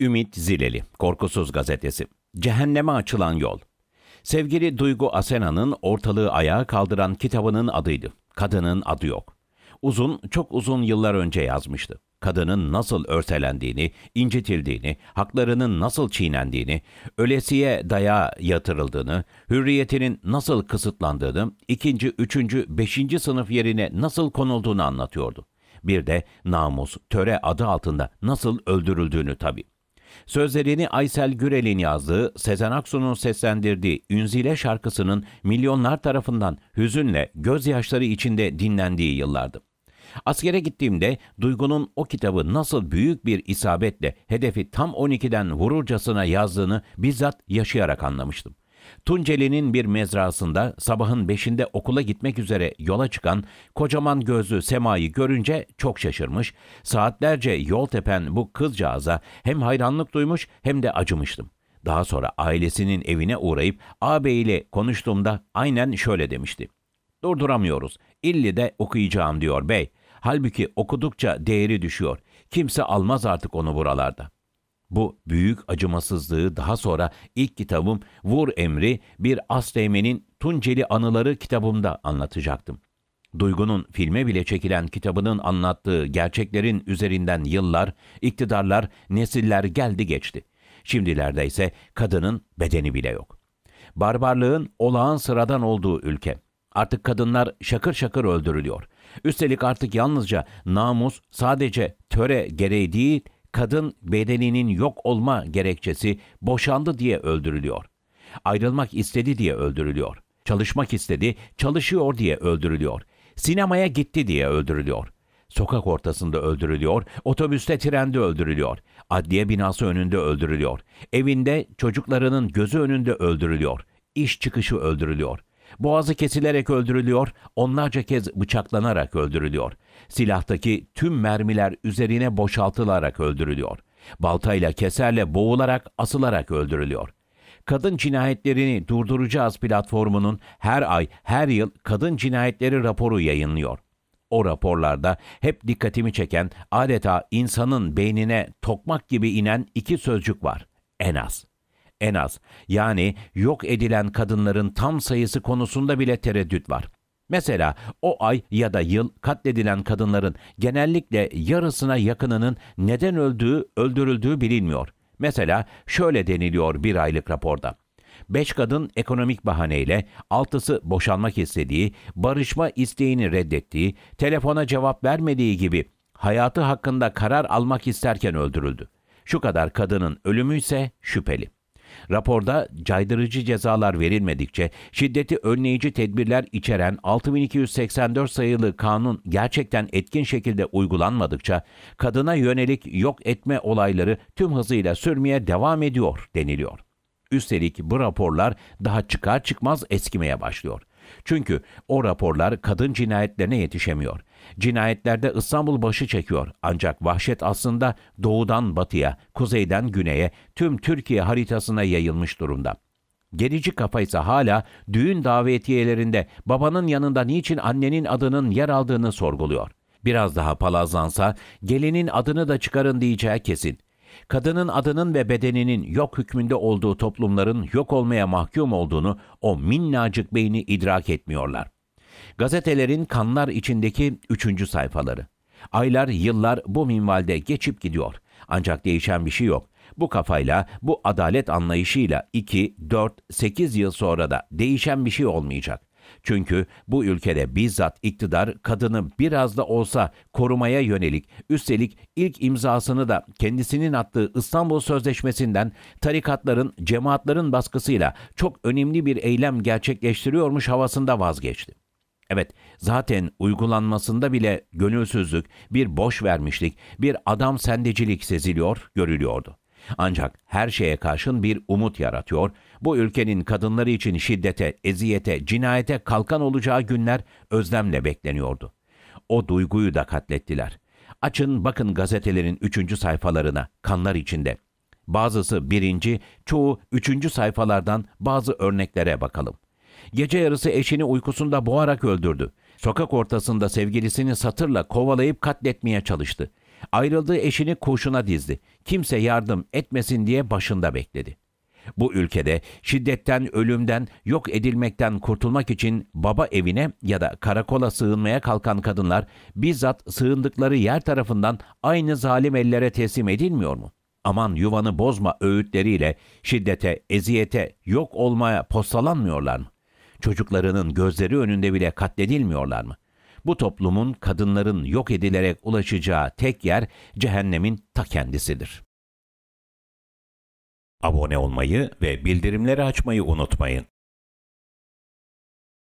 Ümit Zileli, Korkusuz Gazetesi. Cehenneme açılan yol. Sevgili Duygu Asena'nın ortalığı ayağa kaldıran kitabının adıydı. Kadının adı yok. Uzun, çok uzun yıllar önce yazmıştı. Kadının nasıl örselendiğini, incitildiğini, haklarının nasıl çiğnendiğini, ölesiye daya yatırıldığını, hürriyetinin nasıl kısıtlandığını, ikinci, üçüncü, beşinci sınıf yerine nasıl konulduğunu anlatıyordu. Bir de namus, töre adı altında nasıl öldürüldüğünü tabii. Sözlerini Aysel Gürel'in yazdığı, Sezen Aksu'nun seslendirdiği Ünzile şarkısının milyonlar tarafından hüzünle, gözyaşları içinde dinlendiği yıllardı. Askere gittiğimde Duygu'nun o kitabı nasıl büyük bir isabetle hedefi tam 12'den vururcasına yazdığını bizzat yaşayarak anlamıştım. Tunceli'nin bir mezrasında sabahın beşinde okula gitmek üzere yola çıkan kocaman gözlü Sema'yı görünce çok şaşırmış, saatlerce yol tepen bu kızcağıza hem hayranlık duymuş hem de acımıştım. Daha sonra ailesinin evine uğrayıp ağabeyiyle konuştuğumda aynen şöyle demişti. Durduramıyoruz. İlli de okuyacağım diyor bey. Halbuki okudukça değeri düşüyor. Kimse almaz artık onu buralarda.'' Bu büyük acımasızlığı daha sonra ilk kitabım Vur Emri bir Aslemen'in Tunceli Anıları kitabımda anlatacaktım. Duygu'nun filme bile çekilen kitabının anlattığı gerçeklerin üzerinden yıllar, iktidarlar, nesiller geldi geçti. Şimdilerde ise kadının bedeni bile yok. Barbarlığın olağan sıradan olduğu ülke. Artık kadınlar şakır şakır öldürülüyor. Üstelik artık yalnızca namus sadece töre gereği değil, kadın bedeninin yok olma gerekçesi boşandı diye öldürülüyor. Ayrılmak istedi diye öldürülüyor. Çalışmak istedi, çalışıyor diye öldürülüyor. Sinemaya gitti diye öldürülüyor. Sokak ortasında öldürülüyor, otobüste trende öldürülüyor, adliye binası önünde öldürülüyor, evinde çocuklarının gözü önünde öldürülüyor, iş çıkışı öldürülüyor.'' Boğazı kesilerek öldürülüyor, onlarca kez bıçaklanarak öldürülüyor. Silahtaki tüm mermiler üzerine boşaltılarak öldürülüyor. Baltayla keserle boğularak, asılarak öldürülüyor. Kadın cinayetlerini durduracağız platformunun her ay, her yıl kadın cinayetleri raporu yayınlıyor. O raporlarda hep dikkatimi çeken adeta insanın beynine tokmak gibi inen iki sözcük var. En az en az. Yani yok edilen kadınların tam sayısı konusunda bile tereddüt var. Mesela o ay ya da yıl katledilen kadınların genellikle yarısına yakınının neden öldüğü, öldürüldüğü bilinmiyor. Mesela şöyle deniliyor bir aylık raporda. Beş kadın ekonomik bahaneyle, altısı boşanmak istediği, barışma isteğini reddettiği, telefona cevap vermediği gibi hayatı hakkında karar almak isterken öldürüldü. Şu kadar kadının ölümü ise şüpheli. Raporda caydırıcı cezalar verilmedikçe şiddeti önleyici tedbirler içeren 6284 sayılı kanun gerçekten etkin şekilde uygulanmadıkça kadına yönelik yok etme olayları tüm hızıyla sürmeye devam ediyor deniliyor. Üstelik bu raporlar daha çıkar çıkmaz eskimeye başlıyor. Çünkü o raporlar kadın cinayetlerine yetişemiyor. Cinayetlerde İstanbul başı çekiyor. Ancak vahşet aslında doğudan batıya, kuzeyden güneye, tüm Türkiye haritasına yayılmış durumda. Gerici kafa ise hala düğün davetiyelerinde babanın yanında niçin annenin adının yer aldığını sorguluyor. Biraz daha palazlansa gelinin adını da çıkarın diyeceği kesin kadının adının ve bedeninin yok hükmünde olduğu toplumların yok olmaya mahkum olduğunu o minnacık beyni idrak etmiyorlar. Gazetelerin kanlar içindeki üçüncü sayfaları. Aylar, yıllar bu minvalde geçip gidiyor. Ancak değişen bir şey yok. Bu kafayla, bu adalet anlayışıyla 2, 4, 8 yıl sonra da değişen bir şey olmayacak. Çünkü bu ülkede bizzat iktidar kadını biraz da olsa korumaya yönelik, üstelik ilk imzasını da kendisinin attığı İstanbul Sözleşmesi'nden tarikatların, cemaatlerin baskısıyla çok önemli bir eylem gerçekleştiriyormuş havasında vazgeçti. Evet, zaten uygulanmasında bile gönülsüzlük, bir boş vermişlik, bir adam sendecilik seziliyor, görülüyordu. Ancak her şeye karşın bir umut yaratıyor, bu ülkenin kadınları için şiddete, eziyete, cinayete kalkan olacağı günler özlemle bekleniyordu. O duyguyu da katlettiler. Açın bakın gazetelerin üçüncü sayfalarına, kanlar içinde. Bazısı birinci, çoğu üçüncü sayfalardan bazı örneklere bakalım. Gece yarısı eşini uykusunda boğarak öldürdü. Sokak ortasında sevgilisini satırla kovalayıp katletmeye çalıştı. Ayrıldığı eşini kurşuna dizdi. Kimse yardım etmesin diye başında bekledi. Bu ülkede şiddetten, ölümden, yok edilmekten kurtulmak için baba evine ya da karakola sığınmaya kalkan kadınlar bizzat sığındıkları yer tarafından aynı zalim ellere teslim edilmiyor mu? Aman yuvanı bozma öğütleriyle şiddete, eziyete, yok olmaya postalanmıyorlar mı? Çocuklarının gözleri önünde bile katledilmiyorlar mı? Bu toplumun kadınların yok edilerek ulaşacağı tek yer cehennemin ta kendisidir. Abone olmayı ve bildirimleri açmayı unutmayın.